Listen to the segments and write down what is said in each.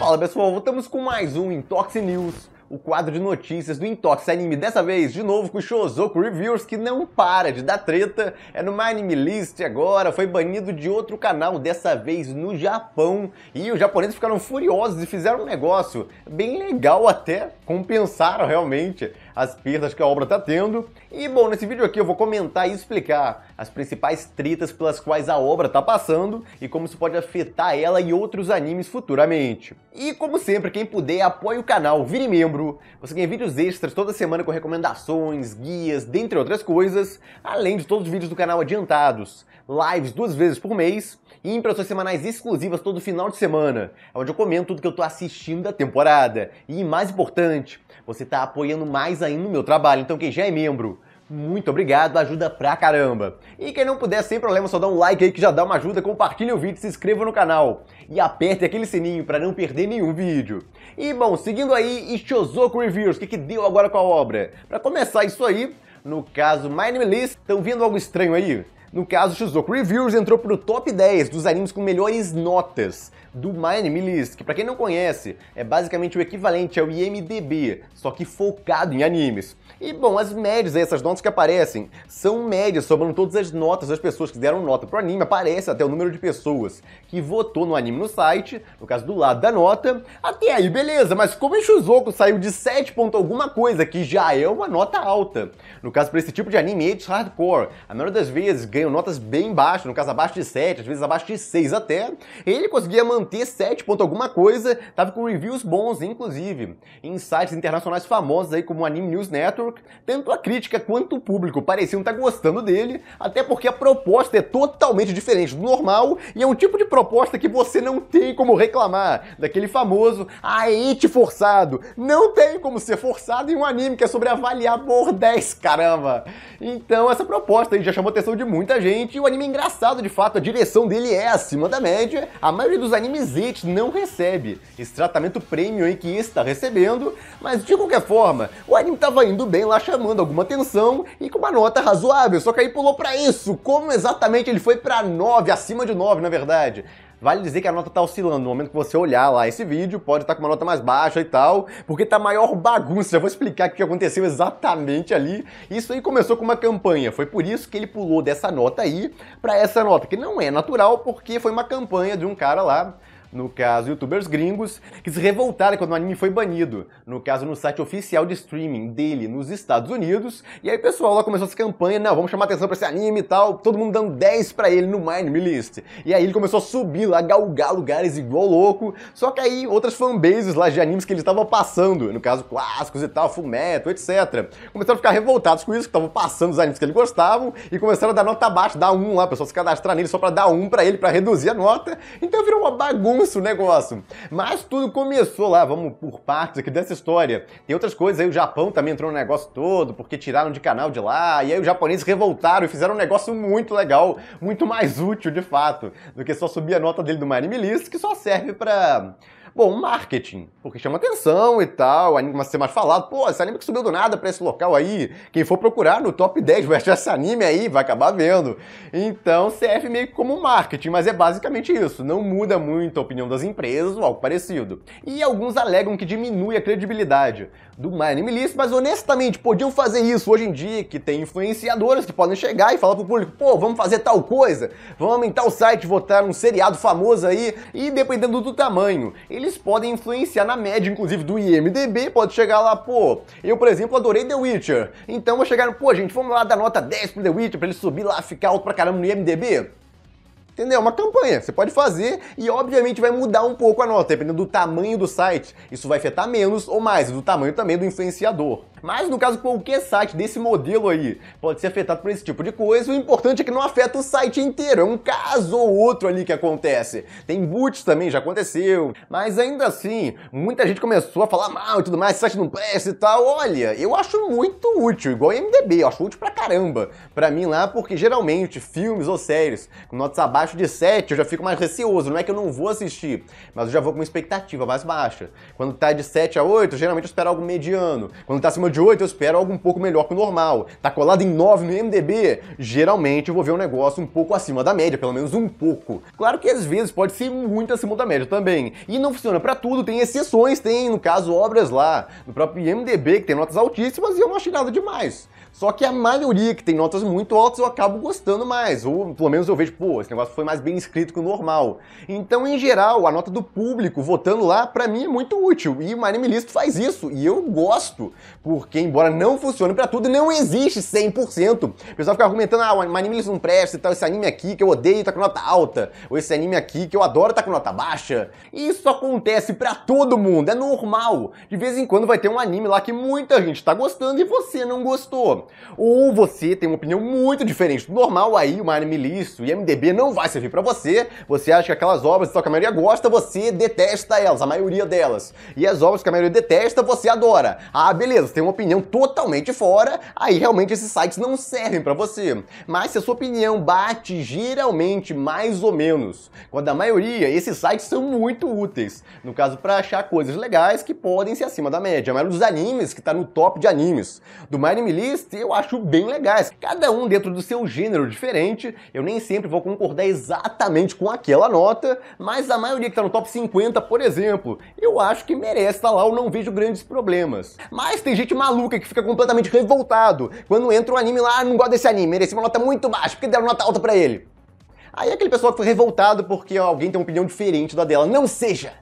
Fala pessoal, voltamos com mais um Intox News, o quadro de notícias do Intox Anime, dessa vez de novo com o Shozoku Reviews, que não para de dar treta, é no My Anime List agora, foi banido de outro canal, dessa vez no Japão, e os japoneses ficaram furiosos e fizeram um negócio bem legal até, compensaram realmente as perdas que a obra está tendo, e bom, nesse vídeo aqui eu vou comentar e explicar as principais tritas pelas quais a obra está passando e como isso pode afetar ela e outros animes futuramente. E como sempre, quem puder, apoie o canal, vire membro. Você ganha vídeos extras toda semana com recomendações, guias, dentre outras coisas, além de todos os vídeos do canal adiantados, lives duas vezes por mês e impressões semanais exclusivas todo final de semana, onde eu comento tudo que eu estou assistindo da temporada. E mais importante, você está apoiando mais ainda o meu trabalho, então quem já é membro, muito obrigado, ajuda pra caramba. E quem não puder, sem problema, só dá um like aí que já dá uma ajuda, compartilha o vídeo, se inscreva no canal e aperte aquele sininho para não perder nenhum vídeo. E bom, seguindo aí, Ishizoku Reviews, o que, que deu agora com a obra? Para começar isso aí, no caso My Name List, estão vendo algo estranho aí? No caso, Shizuoku Reviews entrou pro top 10 dos animes com melhores notas do My Anime List, que para quem não conhece, é basicamente o equivalente ao IMDB, só que focado em animes. E bom, as médias, essas notas que aparecem, são médias, somando todas as notas das pessoas que deram nota pro anime, aparece até o número de pessoas que votou no anime no site, no caso do lado da nota. Até aí, beleza, mas como em Shizuoku saiu de 7 ponto alguma coisa, que já é uma nota alta. No caso, para esse tipo de anime, é hardcore. A maioria das vezes ganham notas bem baixas, no caso abaixo de 7, às vezes abaixo de 6 até, ele conseguia manter 7 ponto alguma coisa, tava com reviews bons, inclusive, em sites internacionais famosos aí como o Anime News Network, tanto a crítica quanto o público pareciam estar tá gostando dele, até porque a proposta é totalmente diferente do normal e é um tipo de proposta que você não tem como reclamar, daquele famoso aete ah, é forçado, não tem como ser forçado em um anime que é sobre avaliar por 10, caramba! Então essa proposta aí já chamou a atenção de muita muita gente, o anime é engraçado de fato, a direção dele é acima da média, a maioria dos animes it não recebe esse tratamento premium aí que está recebendo, mas de qualquer forma, o anime estava indo bem lá chamando alguma atenção e com uma nota razoável, só que aí pulou para isso, como exatamente ele foi para 9, acima de 9 na verdade. Vale dizer que a nota está oscilando. No momento que você olhar lá esse vídeo, pode estar tá com uma nota mais baixa e tal, porque tá maior bagunça. Já vou explicar o que aconteceu exatamente ali. Isso aí começou com uma campanha. Foi por isso que ele pulou dessa nota aí para essa nota, que não é natural, porque foi uma campanha de um cara lá no caso, youtubers gringos, que se revoltaram quando o anime foi banido, no caso, no site oficial de streaming dele nos Estados Unidos, e aí o pessoal lá começou essa campanha, não, vamos chamar atenção para esse anime e tal, todo mundo dando 10 para ele no Mind Me List. E aí ele começou a subir lá, galgar lugares igual louco, só que aí outras fanbases lá de animes que ele estava passando, no caso, clássicos e tal, fumeto, etc. Começaram a ficar revoltados com isso, que estavam passando os animes que ele gostavam, e começaram a dar nota baixa, dar um lá, pessoas se cadastrar nele só para dar um para ele, para reduzir a nota, então virou uma bagunça bagunça o negócio. Mas tudo começou lá, vamos por partes aqui dessa história. Tem outras coisas aí, o Japão também entrou no negócio todo, porque tiraram de canal de lá, e aí os japoneses revoltaram e fizeram um negócio muito legal, muito mais útil de fato, do que só subir a nota dele do Marine Milice, que só serve para Bom, marketing, porque chama atenção e tal, anime vai ser mais falado. Pô, esse anime que subiu do nada pra esse local aí, quem for procurar no top 10 vai achar esse anime aí, vai acabar vendo. Então serve meio que como marketing, mas é basicamente isso. Não muda muito a opinião das empresas ou algo parecido. E alguns alegam que diminui a credibilidade do My Anime List, mas honestamente, podiam fazer isso hoje em dia, que tem influenciadores que podem chegar e falar pro público, pô, vamos fazer tal coisa, vamos aumentar o site, votar um seriado famoso aí, e dependendo do tamanho, eles eles podem influenciar na média, inclusive, do IMDB, pode chegar lá, pô, eu, por exemplo, adorei The Witcher, então vou chegar, pô, gente, vamos lá dar nota 10 pro The Witcher pra ele subir lá, ficar alto pra caramba no IMDB? Entendeu? Uma campanha. Você pode fazer e, obviamente, vai mudar um pouco a nota, dependendo do tamanho do site. Isso vai afetar menos ou mais, do tamanho também do influenciador. Mas, no caso, qualquer site desse modelo aí pode ser afetado por esse tipo de coisa. O importante é que não afeta o site inteiro. É um caso ou outro ali que acontece. Tem boots também, já aconteceu. Mas, ainda assim, muita gente começou a falar mal e tudo mais, site não presta e tal. Olha, eu acho muito útil, igual a MDB. Eu acho útil pra caramba. Pra mim lá, porque geralmente filmes ou séries com notas abaixo abaixo de 7, eu já fico mais receoso. Não é que eu não vou assistir, mas eu já vou com uma expectativa mais baixa. Quando tá de 7 a 8, geralmente eu espero algo mediano. Quando tá acima de 8, eu espero algo um pouco melhor que o normal. Tá colado em 9 no MDB, geralmente eu vou ver um negócio um pouco acima da média, pelo menos um pouco. Claro que às vezes pode ser muito acima da média também. E não funciona para tudo, tem exceções, tem, no caso, obras lá, no próprio IMDB, que tem notas altíssimas e eu não achei nada demais. Só que a maioria que tem notas muito altas eu acabo gostando mais, ou pelo menos eu vejo, pô, esse negócio foi mais bem escrito que o normal. Então, em geral, a nota do público votando lá, para mim é muito útil, e o Anime List faz isso, e eu gosto, porque embora não funcione para tudo, não existe 100%. O pessoal fica argumentando, ah, o Anime List não presta e tal, esse anime aqui que eu odeio tá com nota alta, ou esse anime aqui que eu adoro tá com nota baixa. E isso acontece para todo mundo, é normal. De vez em quando vai ter um anime lá que muita gente tá gostando e você não gostou. Ou você tem uma opinião muito diferente do normal, aí o Anime Milício e MDB não vai servir para você, você acha que aquelas obras que a maioria gosta, você detesta elas, a maioria delas. E as obras que a maioria detesta, você adora. Ah, beleza, você tem uma opinião totalmente fora, aí realmente esses sites não servem para você. Mas se a sua opinião bate geralmente mais ou menos com a da maioria, esses sites são muito úteis. No caso, para achar coisas legais que podem ser acima da média. A maioria dos animes que está no top de animes. Do My Anime List, eu acho bem legais. Cada um dentro do seu gênero diferente, eu nem sempre vou concordar exatamente com aquela nota, mas a maioria que está no top 50, por exemplo, eu acho que merece estar tá lá, eu não vejo grandes problemas. Mas tem gente maluca que fica completamente revoltado quando entra um anime lá, ah, não gosta desse anime, merece uma nota muito baixa, porque deram nota alta para ele. Aí aquele pessoal que foi revoltado porque alguém tem uma opinião diferente da dela. Não seja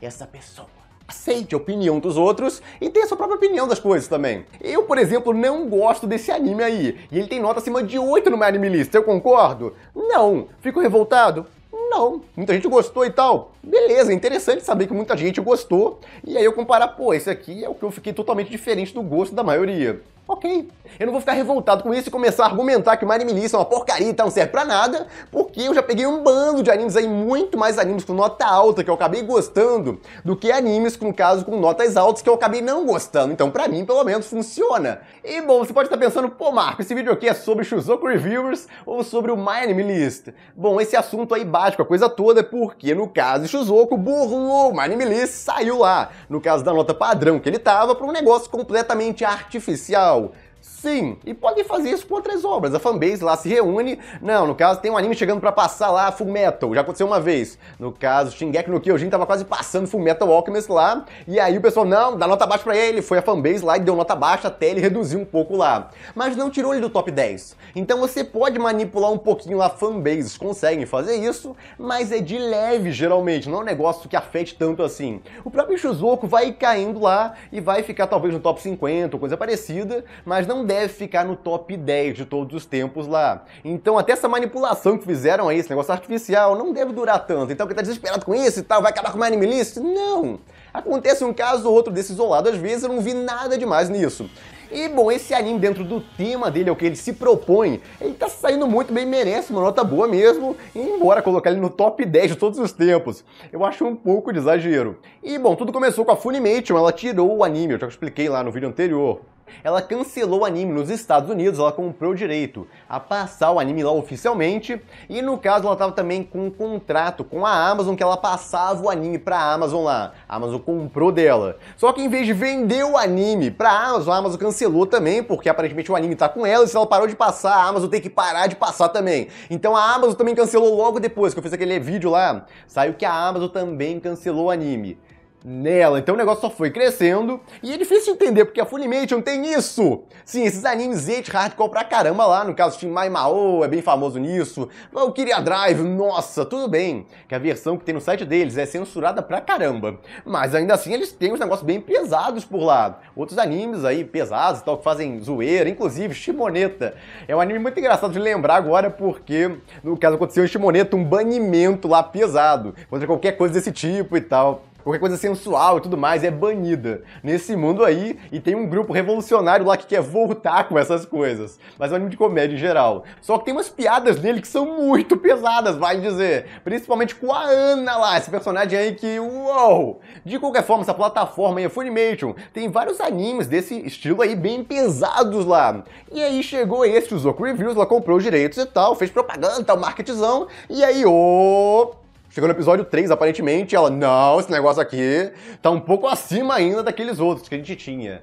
essa pessoa aceite a opinião dos outros e tenha sua própria opinião das coisas também. Eu, por exemplo, não gosto desse anime aí, e ele tem nota acima de 8 no meu anime list, eu concordo? Não. Fico revoltado? Não. Muita gente gostou e tal. Beleza, interessante saber que muita gente gostou, e aí eu comparar, pô, esse aqui é o que eu fiquei totalmente diferente do gosto da maioria. Ok. Eu não vou ficar revoltado com isso e começar a argumentar que o Mari Milícia é uma porcaria e tal, tá não serve pra nada, porque eu já peguei um bando de animes aí, muito mais animes com nota alta que eu acabei gostando, do que animes, no caso, com notas altas que eu acabei não gostando. Então, pra mim, pelo menos, funciona. E bom, você pode estar pensando, pô, Marco, esse vídeo aqui é sobre Shuzoku Reviewers ou sobre o My Anime List? Bom, esse assunto aí bate com a coisa toda, porque no caso de Shuzoku, burlou o My Anime List, saiu lá, no caso da nota padrão que ele tava, pra um negócio completamente artificial social Sim, e podem fazer isso com outras obras. A fanbase lá se reúne. Não, no caso tem um anime chegando para passar lá Full Metal, já aconteceu uma vez. No caso, Shingeki no Kyojin tava quase passando Full Metal Alchemist lá, e aí o pessoal não, dá nota baixa para ele. Foi a fanbase lá e deu nota baixa até ele reduzir um pouco lá. Mas não tirou ele do top 10. Então você pode manipular um pouquinho lá fanbases, conseguem fazer isso, mas é de leve geralmente, não é um negócio que afete tanto assim. O próprio Shizuoku vai caindo lá e vai ficar talvez no top 50 ou coisa parecida, mas não não deve ficar no top 10 de todos os tempos lá. Então até essa manipulação que fizeram aí, esse negócio artificial, não deve durar tanto. Então quem tá desesperado com isso e tal, vai acabar com o anime list? Não! Acontece um caso ou outro desse isolado às vezes, eu não vi nada demais nisso. E bom, esse anime dentro do tema dele, é o que ele se propõe, ele tá saindo muito bem, merece uma nota boa mesmo, embora colocar ele no top 10 de todos os tempos, eu acho um pouco de exagero. E bom, tudo começou com a Funimation, ela tirou o anime, eu já expliquei lá no vídeo anterior. Ela cancelou o anime nos Estados Unidos, ela comprou o direito a passar o anime lá oficialmente, e no caso ela estava também com um contrato com a Amazon que ela passava o anime para a Amazon lá. A Amazon comprou dela. Só que em vez de vender o anime para a Amazon, a Amazon cancelou também, porque aparentemente o anime está com ela, e se ela parou de passar, a Amazon tem que parar de passar também. Então a Amazon também cancelou logo depois que eu fiz aquele vídeo lá, saiu que a Amazon também cancelou o anime nela. Então o negócio só foi crescendo e é difícil de entender porque a Funimation tem isso. Sim, esses animes et hardcore pra caramba lá, no caso Shin Mai Mao é bem famoso nisso. O Kiria Drive, nossa, tudo bem, que a versão que tem no site deles é censurada pra caramba. Mas ainda assim eles têm uns negócios bem pesados por lá. Outros animes aí pesados e tal que fazem zoeira, inclusive Shimoneta. É um anime muito engraçado de lembrar agora porque no caso aconteceu em Shimoneta um banimento lá pesado contra qualquer coisa desse tipo e tal qualquer coisa sensual e tudo mais é banida nesse mundo aí e tem um grupo revolucionário lá que quer voltar com essas coisas. Mas é um anime de comédia em geral. Só que tem umas piadas nele que são muito pesadas, vai dizer. Principalmente com a Ana lá, esse personagem aí que, uou! De qualquer forma, essa plataforma aí, a Funimation, tem vários animes desse estilo aí bem pesados lá. E aí chegou esse usou Reviews, lá comprou os direitos e tal, fez propaganda, tal, tá marketzão, e aí, o. Chegou no episódio 3, aparentemente, ela, não, esse negócio aqui tá um pouco acima ainda daqueles outros que a gente tinha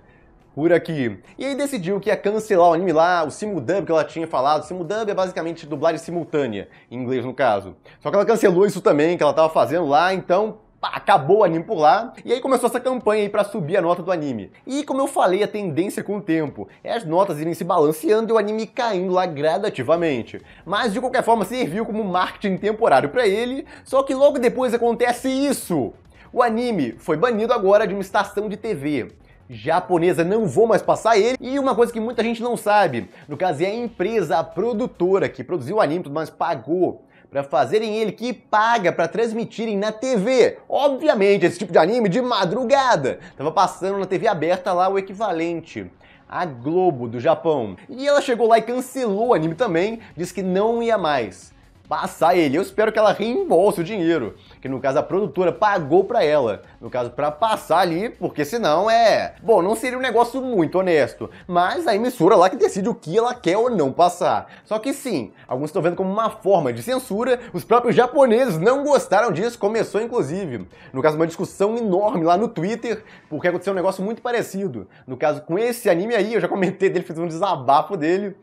por aqui. E aí decidiu que ia cancelar o anime lá, o simuldub que ela tinha falado. Simuldub é basicamente dublagem simultânea, em inglês no caso. Só que ela cancelou isso também que ela estava fazendo lá, então pá, acabou o anime por lá. E aí começou essa campanha aí pra subir a nota do anime. E como eu falei, a tendência com o tempo é as notas irem se balanceando e o anime caindo lá gradativamente. Mas de qualquer forma serviu como marketing temporário para ele, só que logo depois acontece isso. O anime foi banido agora de uma estação de TV japonesa, não vou mais passar ele. E uma coisa que muita gente não sabe, no caso é a empresa, a produtora que produziu o anime, tudo mais pagou para fazerem ele que paga para transmitirem na TV. Obviamente, esse tipo de anime de madrugada. Tava passando na TV aberta lá o equivalente a Globo do Japão. E ela chegou lá e cancelou o anime também, disse que não ia mais passar ele. Eu espero que ela reembolse o dinheiro, que no caso a produtora pagou para ela, no caso para passar ali, porque senão é, bom, não seria um negócio muito honesto, mas a emissora lá que decide o que ela quer ou não passar. Só que sim, alguns estão vendo como uma forma de censura, os próprios japoneses não gostaram disso, começou inclusive, no caso uma discussão enorme lá no Twitter, porque aconteceu um negócio muito parecido. No caso com esse anime aí, eu já comentei dele, fiz um desabafo dele,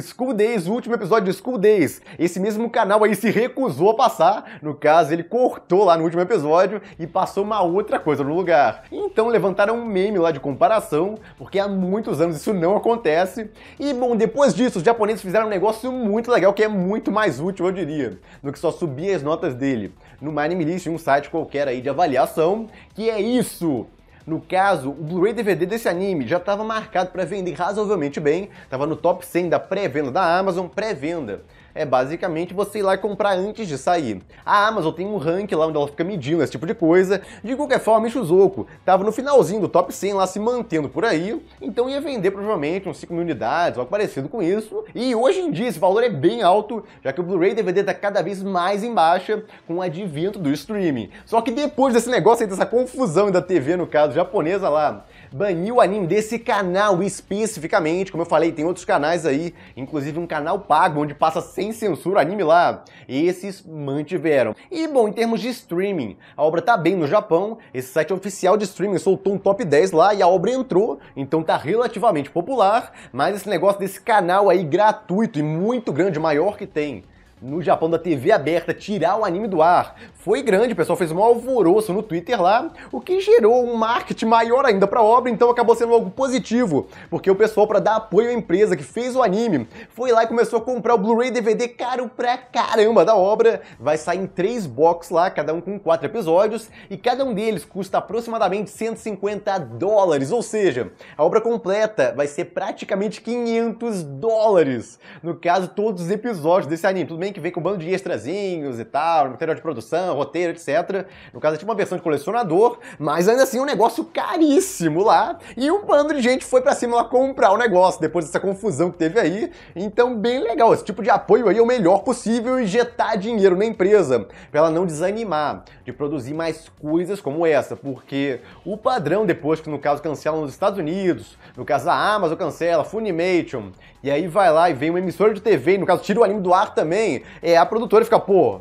School Days, o último episódio de School Days. Esse mesmo canal aí se recusou a passar, no caso, ele cortou lá no último episódio e passou uma outra coisa no lugar. Então levantaram um meme lá de comparação, porque há muitos anos isso não acontece. E bom, depois disso, os japoneses fizeram um negócio muito legal que é muito mais útil, eu diria, do que só subir as notas dele. No MyAnimeList, um site qualquer aí de avaliação, que é isso! No caso, o Blu-ray DVD desse anime já estava marcado para vender razoavelmente bem, estava no top 100 da pré-venda da Amazon, pré-venda é basicamente você ir lá comprar antes de sair. A Amazon tem um rank lá onde ela fica medindo esse tipo de coisa. De qualquer forma, Shizuoku estava no finalzinho do top 100 lá se mantendo por aí, então ia vender provavelmente uns 5 mil unidades, algo parecido com isso. E hoje em dia esse valor é bem alto, já que o Blu-ray DVD está cada vez mais em baixa com o advento do streaming. Só que depois desse negócio aí, dessa confusão da TV, no caso, japonesa lá, baniu o anime desse canal especificamente. Como eu falei, tem outros canais aí, inclusive um canal pago onde passa sem censura anime lá. Esses mantiveram. E bom, em termos de streaming, a obra tá bem no Japão. Esse site oficial de streaming soltou um top 10 lá e a obra entrou, então tá relativamente popular. Mas esse negócio desse canal aí gratuito e muito grande, maior que tem no Japão da TV aberta tirar o anime do ar. Foi grande, o pessoal fez um alvoroço no Twitter lá, o que gerou um marketing maior ainda para a obra, então acabou sendo algo positivo, porque o pessoal para dar apoio à empresa que fez o anime, foi lá e começou a comprar o Blu-ray DVD caro pra caramba da obra. Vai sair em três box lá, cada um com quatro episódios, e cada um deles custa aproximadamente 150 dólares, ou seja, a obra completa vai ser praticamente 500 dólares. No caso, todos os episódios desse anime, tudo bem também que vem com um bando de extrazinhos e tal, material de produção, roteiro, etc. No caso, é tinha tipo uma versão de colecionador, mas ainda assim um negócio caríssimo lá. E um bando de gente foi para cima lá comprar o negócio depois dessa confusão que teve aí. Então, bem legal. Esse tipo de apoio aí é o melhor possível injetar dinheiro na empresa para ela não desanimar de produzir mais coisas como essa, porque o padrão depois que no caso cancelam nos Estados Unidos, no caso a Amazon cancela, Funimation, e aí vai lá e vem uma emissora de TV, no caso tira o anime do ar também, Assim, é, a produtora fica, pô,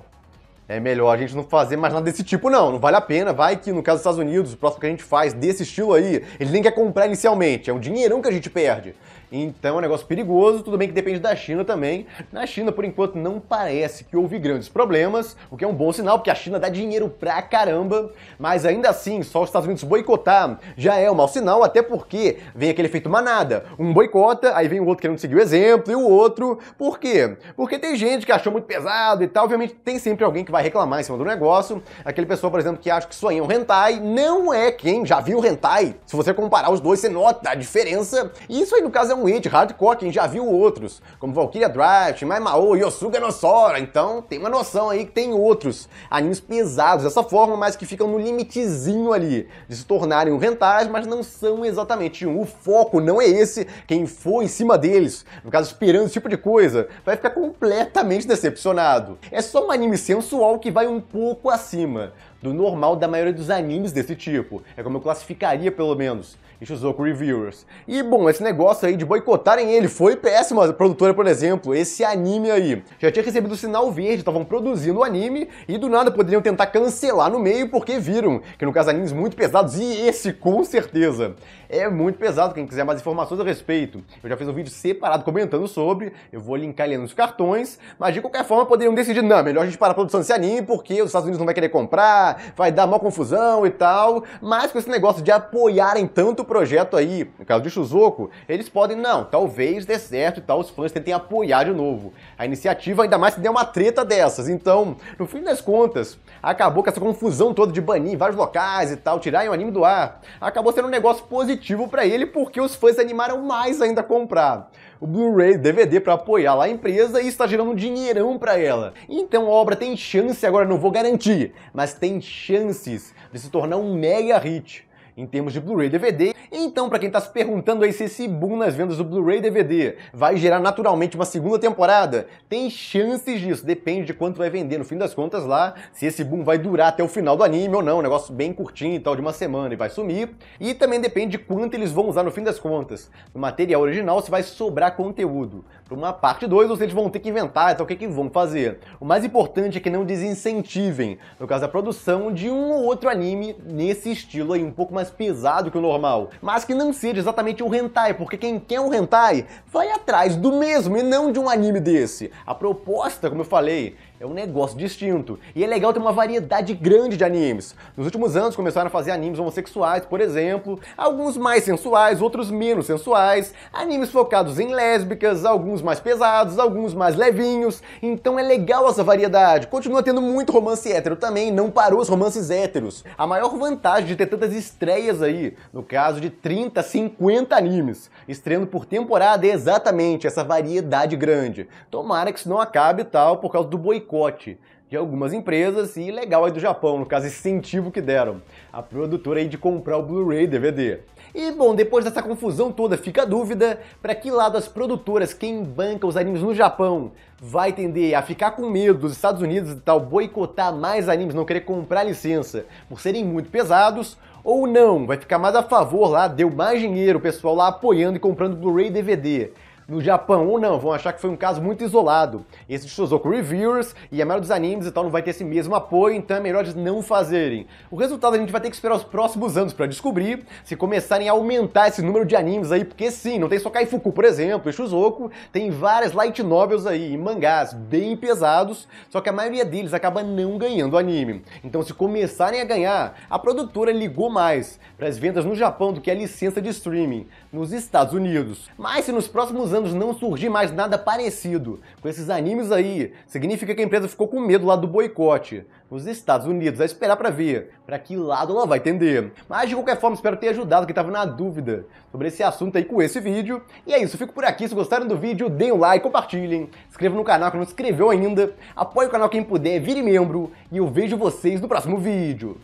é melhor a gente não fazer mais nada desse tipo, não. Não vale a pena. Vai que, no caso dos Estados Unidos, o próximo que a gente faz desse estilo aí, ele nem quer comprar inicialmente. É um dinheirão que a gente perde. Então é um negócio perigoso, tudo bem que depende da China também. Na China, por enquanto, não parece que houve grandes problemas, o que é um bom sinal, porque a China dá dinheiro pra caramba, mas ainda assim, só os Estados Unidos boicotar já é um mau sinal, até porque vem aquele efeito manada. Um boicota, aí vem o outro querendo seguir o exemplo, e o outro. Por quê? Porque tem gente que achou muito pesado e tal, obviamente tem sempre alguém que vai reclamar em cima do negócio. Aquele pessoa, por exemplo, que acha que isso um hentai, não é quem já viu hentai. Se você comparar os dois, você nota a diferença. E isso aí, no caso, é um it hardcore, quem já viu outros, como Valkyria Drive, Mai Mao, Yosuga no Sora. Então, tem uma noção aí que tem outros animes pesados dessa forma, mas que ficam no limitezinho ali de se tornarem um hentai, mas não são exatamente um. O foco não é esse. Quem for em cima deles, no caso, esperando esse tipo de coisa, vai ficar completamente decepcionado. É só um anime sensual visual que vai um pouco acima do normal da maioria dos animes desse tipo. É como eu classificaria, pelo menos e Reviewers. E bom, esse negócio aí de boicotarem ele foi péssimo. A produtora, por exemplo, esse anime aí. Já tinha recebido sinal verde, estavam produzindo o anime e do nada poderiam tentar cancelar no meio porque viram que no caso animes muito pesados e esse com certeza é muito pesado. Quem quiser mais informações a respeito, eu já fiz um vídeo separado comentando sobre, eu vou linkar ele nos cartões, mas de qualquer forma poderiam decidir, não, é melhor a gente parar a produção desse anime porque os Estados Unidos não vai querer comprar, vai dar maior confusão e tal, mas com esse negócio de apoiarem tanto projeto aí, no caso de Shuzoku, eles podem, não, talvez dê certo e tal, os fãs tentem apoiar de novo a iniciativa, ainda mais se der uma treta dessas. Então, no fim das contas, acabou com essa confusão toda de banir vários locais e tal, tirar o anime do ar. Acabou sendo um negócio positivo para ele porque os fãs animaram mais ainda a comprar o Blu-ray, DVD para apoiar lá a empresa e está gerando um dinheirão para ela. Então a obra tem chance, agora não vou garantir, mas tem chances de se tornar um mega hit em termos de Blu-ray DVD. Então, para quem está se perguntando aí se esse boom nas vendas do Blu-ray DVD vai gerar naturalmente uma segunda temporada, tem chances disso, depende de quanto vai vender no fim das contas lá, se esse boom vai durar até o final do anime ou não, um negócio bem curtinho e tal, de uma semana e vai sumir. E também depende de quanto eles vão usar no fim das contas. No material original, se vai sobrar conteúdo para uma parte 2 ou se eles vão ter que inventar, então o que, que vão fazer. O mais importante é que não desincentivem, no caso da produção, de um ou outro anime nesse estilo aí, um pouco mais mais pesado que o normal, mas que não seja exatamente um hentai, porque quem quer um hentai vai atrás do mesmo e não de um anime desse. A proposta, como eu falei, é um negócio distinto. E é legal ter uma variedade grande de animes. Nos últimos anos começaram a fazer animes homossexuais, por exemplo, alguns mais sensuais, outros menos sensuais, animes focados em lésbicas, alguns mais pesados, alguns mais levinhos. Então é legal essa variedade. Continua tendo muito romance hétero também, não parou os romances héteros. A maior vantagem de ter tantas estreias aí, no caso de 30, 50 animes, estreando por temporada é exatamente essa variedade grande. Tomara que isso não acabe tal por causa do boicote boicote de algumas empresas e legal aí do Japão, no caso incentivo que deram a produtora aí de comprar o Blu-ray DVD. E bom, depois dessa confusão toda, fica a dúvida para que lado as produtoras, quem banca os animes no Japão, vai tender a ficar com medo dos Estados Unidos e tal boicotar mais animes, não querer comprar licença por serem muito pesados, ou não, vai ficar mais a favor lá, deu mais dinheiro, o pessoal lá apoiando e comprando Blu-ray DVD. No Japão ou não, vão achar que foi um caso muito isolado. Esse de Shozoku Reviewers e a maioria dos animes e tal não vai ter esse mesmo apoio, então é melhor eles não fazerem. O resultado a gente vai ter que esperar os próximos anos para descobrir se começarem a aumentar esse número de animes aí, porque sim, não tem só Kaifuku, por exemplo, e Shuzoku, tem várias light novels aí, e mangás bem pesados, só que a maioria deles acaba não ganhando anime. Então se começarem a ganhar, a produtora ligou mais para as vendas no Japão do que a licença de streaming nos Estados Unidos. Mas se nos próximos anos não surgir mais nada parecido com esses animes aí, significa que a empresa ficou com medo lá do boicote. Os Estados Unidos, vai esperar para ver para que lado ela vai tender. Mas de qualquer forma, espero ter ajudado quem estava na dúvida sobre esse assunto aí com esse vídeo. E é isso, fico por aqui. Se gostaram do vídeo, deem um like, compartilhem, inscrevam no canal que não se inscreveu ainda, apoie o canal quem puder, vire membro e eu vejo vocês no próximo vídeo.